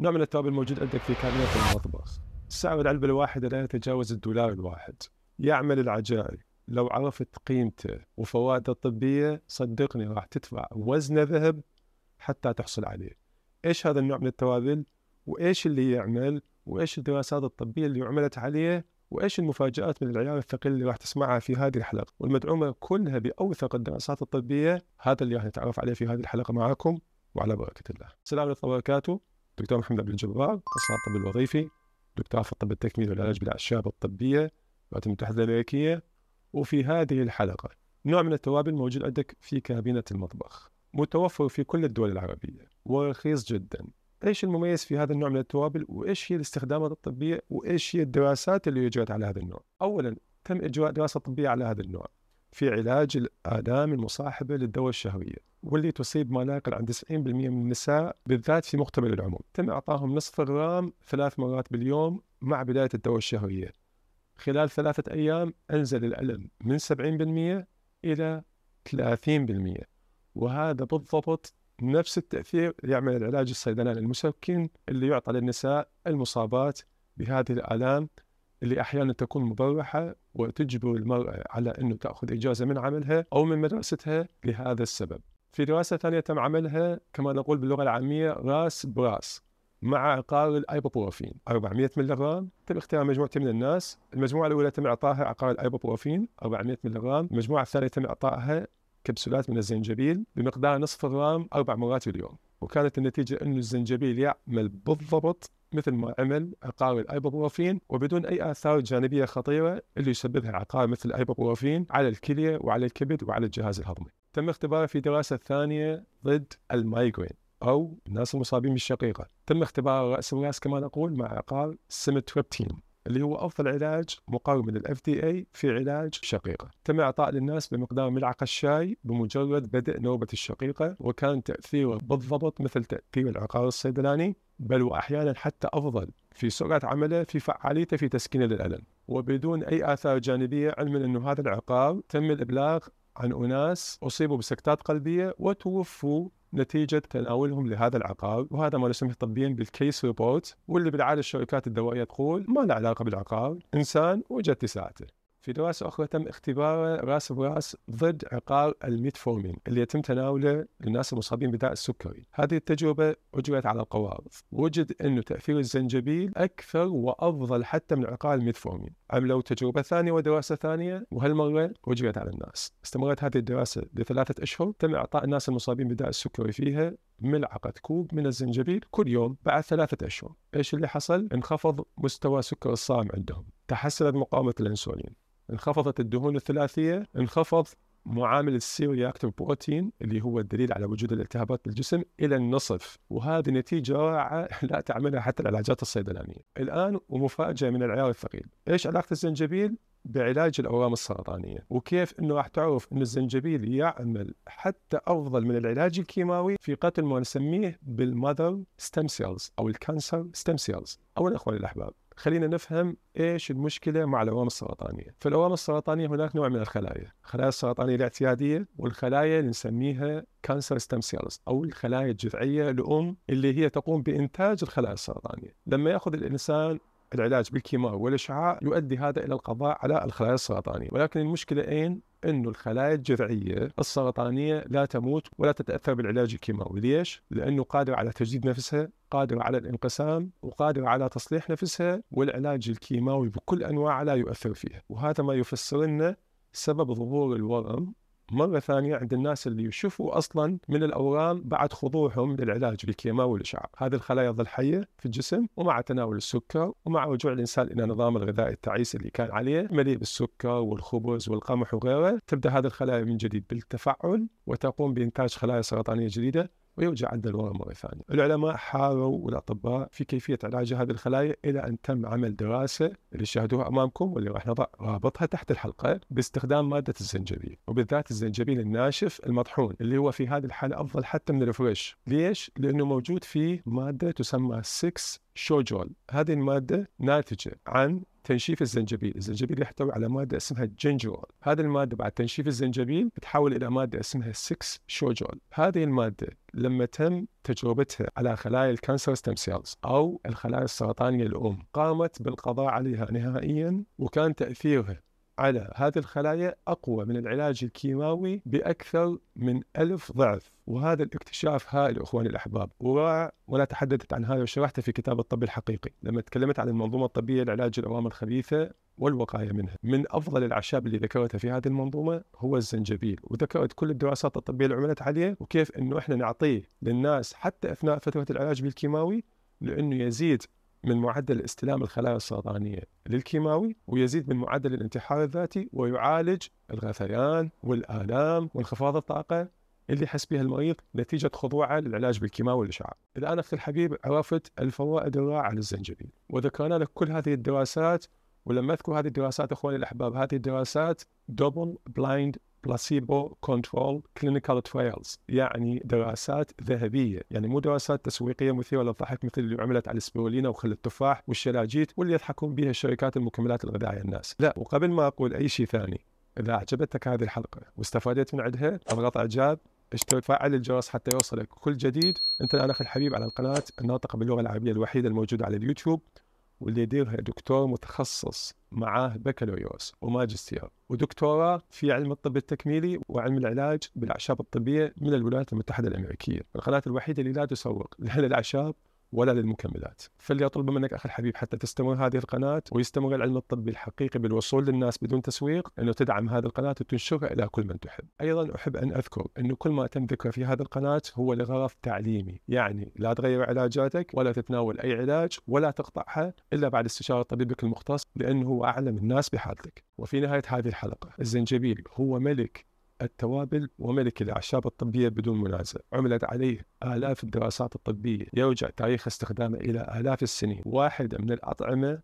نوع من التوابل الموجود عندك في كابينه المطبخ سعر العلبة الواحدة لا يتجاوز الدولار الواحد يعمل العجائب لو عرفت قيمته وفوائده الطبية صدقني راح تدفع وزن ذهب حتى تحصل عليه ايش هذا النوع من التوابل وايش اللي يعمل وايش الدراسات الطبية اللي عملت عليه وايش المفاجات من العيار الثقيل اللي راح تسمعها في هذه الحلقه والمدعومه كلها باوثق الدراسات الطبيه هذا اللي راح نتعرف عليه في هذه الحلقه معكم وعلى بركه الله السلام عليكم وبركاته دكتور محمد عبد الجبار استاذ الطب الوظيفي دكتور في الطب التكميلي والعلاج بالاعشاب الطبيه الولايات المتحده الامريكيه وفي هذه الحلقه نوع من التوابل موجود عندك في كابينه المطبخ متوفر في كل الدول العربيه ورخيص جدا ايش المميز في هذا النوع من التوابل وايش هي الاستخدامات الطبيه وايش هي الدراسات اللي اجرت على هذا النوع اولا تم اجراء دراسه طبيه على هذا النوع في علاج الآلام المصاحبة للدواء الشهوية واللي تصيب ما لا يقل عن 90% من النساء بالذات في مقتبل العمر تم إعطاهم نصف غرام ثلاث مرات باليوم مع بداية الدواء الشهرية خلال ثلاثة أيام أنزل الألم من 70% إلى 30% وهذا بالضبط نفس التأثير يعمل العلاج الصيدلاني المسكن اللي يعطى للنساء المصابات بهذه الآلام اللي احيانا تكون مبرحه وتجبر المراه على انه تاخذ اجازه من عملها او من مدرستها لهذا السبب. في دراسه ثانيه تم عملها كما نقول باللغه العاميه راس براس مع عقار الايبوبروفين 400 ملغ تم اختيار مجموعه من الناس، المجموعه الاولى تم اعطائها عقار الايبوبروفين 400 ملغ، المجموعه الثانيه تم اعطائها كبسولات من الزنجبيل بمقدار نصف غرام اربع مرات في اليوم. وكانت النتيجه انه الزنجبيل يعمل بالضبط مثل ما عمل نعم. عقاوي الايبوبروفين وبدون اي اثار جانبيه خطيره اللي يسببها عقار مثل الايبوبروفين على الكليه وعلى الكبد وعلى الجهاز الهضمي. تم اختباره في دراسه ثانيه ضد المايجرين او الناس المصابين بالشقيقه. تم اختبار راس الراس كما نقول مع عقار السيمتريبتين اللي هو افضل علاج مقرر من الاف دي اي في علاج الشقيقه. تم اعطاء للناس بمقدار ملعقه شاي بمجرد بدء نوبه الشقيقه وكان تاثيره بالضبط مثل تاثير العقار الصيدلاني بل وأحيانا حتى أفضل في سرعة عمله في فعاليته في تسكين الالم وبدون أي آثار جانبية علما انه هذا العقاب تم الإبلاغ عن أناس أصيبوا بسكتات قلبية وتوفوا نتيجة تناولهم لهذا العقاب وهذا ما نسميه طبيا بالكيس ريبورت واللي بالعادة الشركات الدوائية تقول ما له علاقة بالعقاب إنسان وجد ساعته في دراسة أخرى تم اختباره راس براس ضد عقار الميتفورمين اللي يتم تناوله للناس المصابين بداء السكري هذه التجربة أجريت على القوارض وجد أنه تأثير الزنجبيل أكثر وأفضل حتى من عقار الميتفورمين عملوا تجربة ثانية ودراسة ثانية وهالمرة أجريت على الناس استمرت هذه الدراسة لثلاثة أشهر تم إعطاء الناس المصابين بداء السكري فيها ملعقة كوب من الزنجبيل كل يوم بعد ثلاثة أشهر إيش اللي حصل؟ انخفض مستوى سكر الصام عندهم تحسنت مقاومة الأنسولين انخفضت الدهون الثلاثيه انخفض معامل السي رياكتيف بروتين اللي هو الدليل على وجود الالتهابات بالجسم الى النصف وهذه نتيجه رائعه لا تعملها حتى العلاجات الصيدلانيه. الان ومفاجاه من العيار الثقيل، ايش علاقه الزنجبيل بعلاج الاورام السرطانيه وكيف انه راح تعرف انه الزنجبيل يعمل حتى افضل من العلاج الكيماوي في قتل ما نسميه بالماذر ستيم سيلز او الكانسر ستيم سيلز او اخواني الاحباب خلينا نفهم ايش المشكله مع الاورام السرطانيه فالاورام السرطانيه هناك نوع من الخلايا الخلايا السرطانيه الاعتياديه والخلايا اللي نسميها كانسر ستيم سيلز او الخلايا الجذعيه الام اللي هي تقوم بانتاج الخلايا السرطانيه لما ياخذ الانسان العلاج بالكيماوي والاشعاع يؤدي هذا الى القضاء على الخلايا السرطانيه، ولكن المشكله اين؟ انه الخلايا الجذعيه السرطانيه لا تموت ولا تتاثر بالعلاج الكيماوي، ليش؟ لانه قادره على تجديد نفسها، قادره على الانقسام، وقادره على تصليح نفسها، والعلاج الكيماوي بكل انواعه لا يؤثر فيها، وهذا ما يفسر لنا سبب ظهور الورم مرة ثانية عند الناس اللي يشوفوا أصلا من الأورام بعد خضوعهم للعلاج بالكيماوي والإشعاع هذه الخلايا تظل حية في الجسم ومع تناول السكر ومع رجوع الإنسان إلى نظام الغذائي التعيس اللي كان عليه مليء بالسكر والخبز والقمح وغيره تبدأ هذه الخلايا من جديد بالتفاعل وتقوم بإنتاج خلايا سرطانية جديدة ويرجع عند الورم مرة ثانية العلماء حاروا والأطباء في كيفية علاج هذه الخلايا إلى أن تم عمل دراسة اللي شاهدوها أمامكم واللي راح نضع رابطها تحت الحلقة باستخدام مادة الزنجبيل وبالذات الزنجبيل الناشف المطحون اللي هو في هذه الحالة أفضل حتى من الفريش ليش؟ لأنه موجود فيه مادة تسمى 6 شوجول هذه المادة ناتجة عن تنشيف الزنجبيل، الزنجبيل يحتوي على ماده اسمها الجنجول، هذه الماده بعد تنشيف الزنجبيل بتحول الى ماده اسمها 6 شوجول، هذه الماده لما تم تجربتها على خلايا الكانسر ستيم سيلز او الخلايا السرطانيه الام، قامت بالقضاء عليها نهائيا وكان تاثيرها على هذه الخلايا أقوى من العلاج الكيماوي بأكثر من ألف ضعف وهذا الاكتشاف هائل اخواني الاحباب ورائع وانا تحدثت عن هذا وشرحته في كتاب الطب الحقيقي لما تكلمت عن المنظومه الطبيه لعلاج الاورام الخبيثه والوقايه منها من افضل الاعشاب اللي ذكرتها في هذه المنظومه هو الزنجبيل وذكرت كل الدراسات الطبيه اللي عملت عليه وكيف انه احنا نعطيه للناس حتى اثناء فتره العلاج بالكيماوي لانه يزيد من معدل استلام الخلايا السرطانية للكيماوي ويزيد من معدل الانتحار الذاتي ويعالج الغثيان والآلام وانخفاض الطاقة اللي يحس بها المريض نتيجة خضوعه للعلاج بالكيماوي والإشعاع. الآن أخت الحبيب عرفت الفوائد الرائعة للزنجبيل وذكرنا لك كل هذه الدراسات ولما أذكر هذه الدراسات إخواني الأحباب هذه الدراسات دبل بلايند بلاسيبو كنترول كلينيكال ترايلز يعني دراسات ذهبيه يعني مو دراسات تسويقيه مثيره للضحك مثل اللي عملت على السبرولينا وخل التفاح والشلاجيت واللي يضحكون بها الشركات المكملات الغذائيه الناس لا وقبل ما اقول اي شيء ثاني اذا اعجبتك هذه الحلقه واستفادت من عندها اضغط اعجاب اشترك فعل الجرس حتى يوصلك كل جديد انت الان اخي الحبيب على القناه الناطقه باللغه العربيه الوحيده الموجوده على اليوتيوب واللي يديرها دكتور متخصص معاه بكالوريوس وماجستير ودكتوراه في علم الطب التكميلي وعلم العلاج بالاعشاب الطبيه من الولايات المتحده الامريكيه، القناه الوحيده اللي لا تسوق لا الاعشاب ولا للمكملات فليطلب منك أخي الحبيب حتى تستمر هذه القناة ويستمر العلم الطبي الحقيقي بالوصول للناس بدون تسويق أنه تدعم هذه القناة وتنشرها إلى كل من تحب أيضا أحب أن أذكر أنه كل ما تم ذكره في هذه القناة هو لغرض تعليمي يعني لا تغير علاجاتك ولا تتناول أي علاج ولا تقطعها إلا بعد استشارة طبيبك المختص لأنه هو أعلم الناس بحالتك وفي نهاية هذه الحلقة الزنجبيل هو ملك التوابل وملك الأعشاب الطبية بدون منازع عملت عليه آلاف الدراسات الطبية يرجع تاريخ استخدامه إلى آلاف السنين واحدة من الأطعمة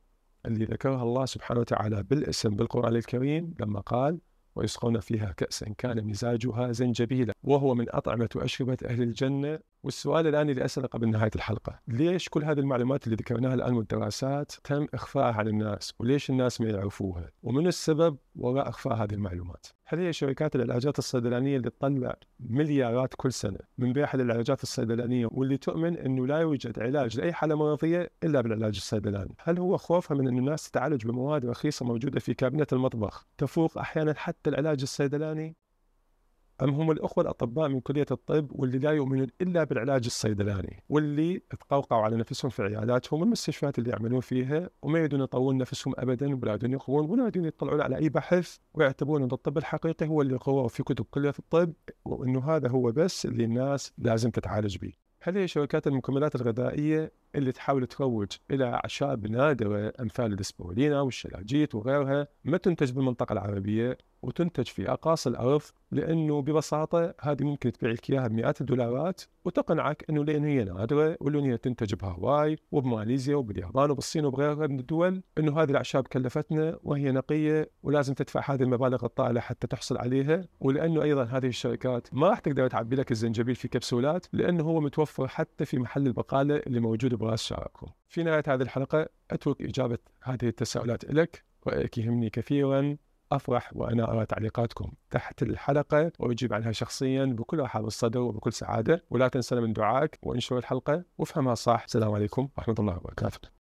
اللي ذكرها الله سبحانه وتعالى بالاسم بالقرآن الكريم لما قال ويسقون فيها كأسا كان مزاجها زنجبيلا وهو من أطعمة وأشربة أهل الجنة والسؤال الآن اللي أسأله قبل نهاية الحلقة ليش كل هذه المعلومات اللي ذكرناها الآن والدراسات تم إخفائها عن الناس وليش الناس ما يعرفوها ومن السبب وراء إخفاء هذه المعلومات هل هي شركات العلاجات الصيدلانية اللي تطلع مليارات كل سنة من بيع العلاجات الصيدلانية واللي تؤمن أنه لا يوجد علاج لأي حالة مرضية إلا بالعلاج الصيدلاني هل هو خوفها من أن الناس تتعالج بمواد رخيصة موجودة في كابينة المطبخ تفوق أحيانا حتى العلاج الصيدلاني أم هم الأخوة الأطباء من كلية الطب واللي لا يؤمنون إلا بالعلاج الصيدلاني واللي تقوقعوا على نفسهم في عياداتهم والمستشفيات اللي يعملون فيها وما يريدون يطورون نفسهم أبدا ولا يريدون يقوون ولا يريدون يطلعون على أي بحث ويعتبرون أن الطب الحقيقي هو اللي قواه في كتب كلية الطب وأنه هذا هو بس اللي الناس لازم تتعالج به هل هي شركات المكملات الغذائية اللي تحاول تروج إلى أعشاب نادرة أمثال الإسبرولينا والشلاجيت وغيرها ما تنتج بالمنطقة العربية وتنتج في اقاصي الارض لانه ببساطه هذه ممكن تبيع لك اياها بمئات الدولارات وتقنعك انه لان هي نادره ولان هي تنتج بهاواي وبماليزيا وباليابان وبالصين وبغيرها من الدول انه هذه الاعشاب كلفتنا وهي نقيه ولازم تدفع هذه المبالغ الطائله حتى تحصل عليها ولانه ايضا هذه الشركات ما راح تقدر تعبي لك الزنجبيل في كبسولات لانه هو متوفر حتى في محل البقاله اللي موجود براس شعركم. في نهايه هذه الحلقه اترك اجابه هذه التساؤلات لك رايك يهمني كثيرا أفرح وأنا أرى تعليقاتكم تحت الحلقة وأجيب عنها شخصيا بكل رحاب الصدر وبكل سعادة ولا تنسى من دعائك وانشر الحلقة وافهمها صح السلام عليكم ورحمة الله وبركاته